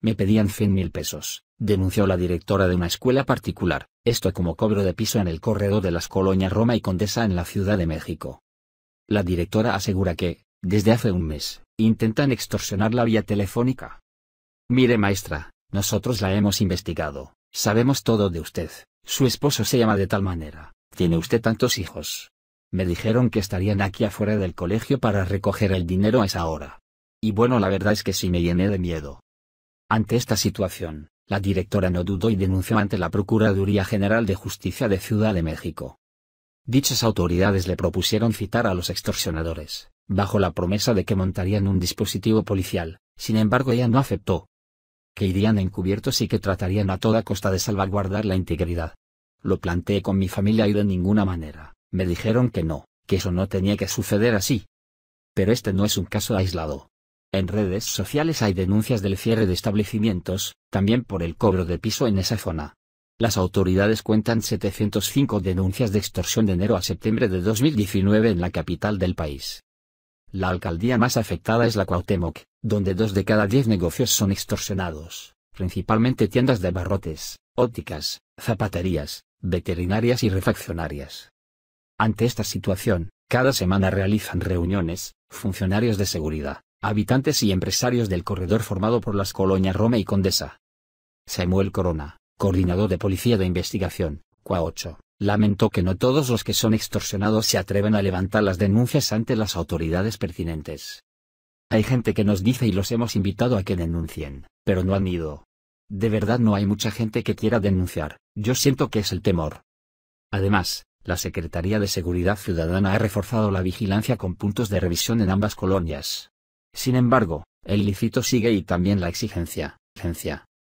Me pedían 100.000 mil pesos, denunció la directora de una escuela particular, esto como cobro de piso en el corredor de las colonias Roma y Condesa en la Ciudad de México. La directora asegura que, desde hace un mes, intentan extorsionarla vía telefónica. Mire maestra, nosotros la hemos investigado, sabemos todo de usted, su esposo se llama de tal manera, tiene usted tantos hijos. Me dijeron que estarían aquí afuera del colegio para recoger el dinero a esa hora. Y bueno, la verdad es que sí me llené de miedo, ante esta situación, la directora no dudó y denunció ante la Procuraduría General de Justicia de Ciudad de México. Dichas autoridades le propusieron citar a los extorsionadores, bajo la promesa de que montarían un dispositivo policial, sin embargo ella no aceptó. Que irían encubiertos y que tratarían a toda costa de salvaguardar la integridad. Lo planteé con mi familia y de ninguna manera, me dijeron que no, que eso no tenía que suceder así. Pero este no es un caso aislado. En redes sociales hay denuncias del cierre de establecimientos, también por el cobro de piso en esa zona. Las autoridades cuentan 705 denuncias de extorsión de enero a septiembre de 2019 en la capital del país. La alcaldía más afectada es la Cuauhtémoc, donde dos de cada diez negocios son extorsionados, principalmente tiendas de barrotes, ópticas, zapaterías, veterinarias y refaccionarias. Ante esta situación, cada semana realizan reuniones, funcionarios de seguridad, habitantes y empresarios del corredor formado por las colonias Roma y Condesa. Samuel Corona, coordinador de Policía de Investigación, CUA 8, lamentó que no todos los que son extorsionados se atreven a levantar las denuncias ante las autoridades pertinentes. Hay gente que nos dice y los hemos invitado a que denuncien, pero no han ido. De verdad no hay mucha gente que quiera denunciar, yo siento que es el temor. Además, la Secretaría de Seguridad Ciudadana ha reforzado la vigilancia con puntos de revisión en ambas colonias. Sin embargo, el lícito sigue y también la exigencia. exigencia.